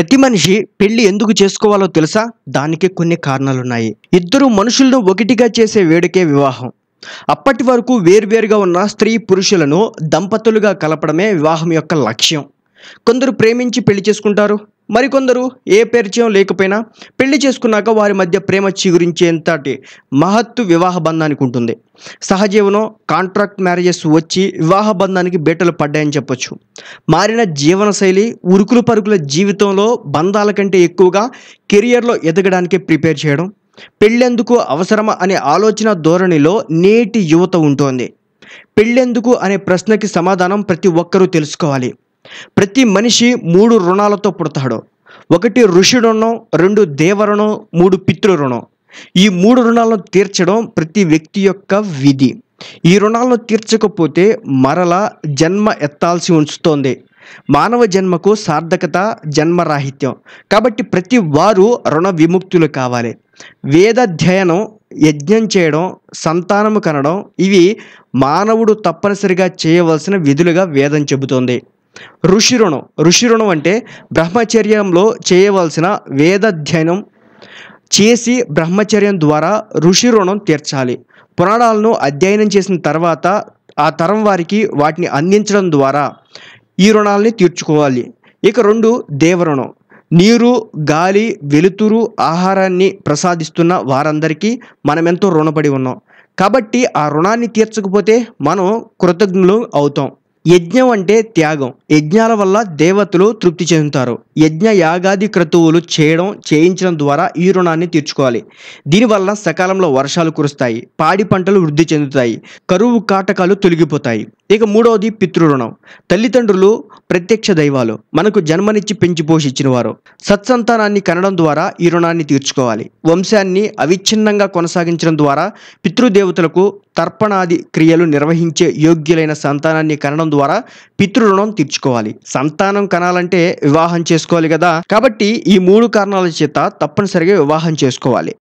ప్రతి మనిషి పెళ్లి ఎందుకు చేసుకోవాలో తెలుసా దానికి కొన్ని కారణాలున్నాయి ఇద్దరు మనుషులను ఒకటిగా చేసే వేడుకే వివాహం అప్పటి వరకు వేర్వేరుగా ఉన్న స్త్రీ పురుషులను దంపతులుగా కలపడమే వివాహం యొక్క లక్ష్యం కొందరు ప్రేమించి పెళ్లి చేసుకుంటారు మరికొందరు ఏ పరిచయం లేకపోయినా పెళ్లి చేసుకున్నాక వారి మధ్య ప్రేమ చిగురించేంతటి మహత్తు వివాహ బంధానికి ఉంటుంది సహజీవనం కాంట్రాక్ట్ మ్యారేజెస్ వచ్చి వివాహ బంధానికి బీటలు పడ్డాయని చెప్పొచ్చు మారిన జీవనశైలి ఉరుకులు పరుకుల జీవితంలో బంధాల కంటే ఎక్కువగా కెరియర్లో ఎదగడానికి ప్రిపేర్ చేయడం పెళ్ళెందుకు అవసరమా అనే ఆలోచన ధోరణిలో నేటి యువత ఉంటోంది పెళ్ళెందుకు అనే ప్రశ్నకి సమాధానం ప్రతి ఒక్కరూ తెలుసుకోవాలి ప్రతి మనిషి మూడు రుణాలతో పుడతాడు ఒకటి ఋషి రుణం రెండు దేవరుణం మూడు పితృ రుణం ఈ మూడు రుణాలను తీర్చడం ప్రతి వ్యక్తి యొక్క విధి ఈ రుణాలను తీర్చకపోతే మరలా జన్మ ఎత్తాల్సి ఉంచుతోంది మానవ జన్మకు సార్థకత జన్మరాహిత్యం కాబట్టి ప్రతి వారు రుణ విముక్తులు కావాలి వేదాధ్యయనం యజ్ఞం చేయడం సంతానము కనడం ఇవి మానవుడు తప్పనిసరిగా చేయవలసిన విధులుగా వేదం చెబుతోంది ఋషి రుణం ఋషి రుణం అంటే బ్రహ్మచర్యంలో చేయవలసిన వేదాధ్యయనం చేసి బ్రహ్మచర్యం ద్వారా ఋషి రుణం తీర్చాలి పురాణాలను అధ్యయనం చేసిన తర్వాత ఆ తరం వారికి వాటిని అందించడం ద్వారా ఈ రుణాలని తీర్చుకోవాలి ఇక రెండు దేవరుణం నీరు గాలి వెలుతురు ఆహారాన్ని ప్రసాదిస్తున్న వారందరికీ మనమెంతో రుణపడి ఉన్నాం కాబట్టి ఆ రుణాన్ని తీర్చకపోతే మనం కృతజ్ఞులు అవుతాం యజ్ఞం అంటే త్యాగం యజ్ఞాల వల్ల దేవతలు తృప్తి చెందుతారు యజ్ఞ యాగాది క్రతువులు చేయడం చేయించడం ద్వారా ఈ రుణాన్ని తీర్చుకోవాలి దీనివల్ల సకాలంలో వర్షాలు కురుస్తాయి పాడి పంటలు వృద్ధి చెందుతాయి కరువు కాటకాలు తొలగిపోతాయి ఇక మూడవది పితృరుణం తల్లిదండ్రులు ప్రత్యక్ష దైవాలు మనకు జన్మనిచ్చి పెంచి పోషించిన వారు సత్సంతానాన్ని కనడం ద్వారా ఈ రుణాన్ని తీర్చుకోవాలి వంశాన్ని అవిచ్ఛిన్నంగా కొనసాగించడం ద్వారా పితృదేవతలకు తర్పణాది క్రియలు నిర్వహించే యోగ్యులైన సంతానాన్ని కనడం ద్వారా పితృరుణం తీర్చుకోవాలి సంతానం కనాలంటే వివాహం చేసుకోవాలి కదా కాబట్టి ఈ మూడు కారణాల చేత తప్పనిసరిగా వివాహం చేసుకోవాలి